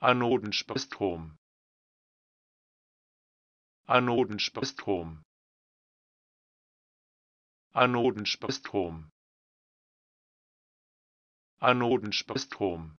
Anodenspektrum Anodenspektrum Anodenspektrum Anodenspektrum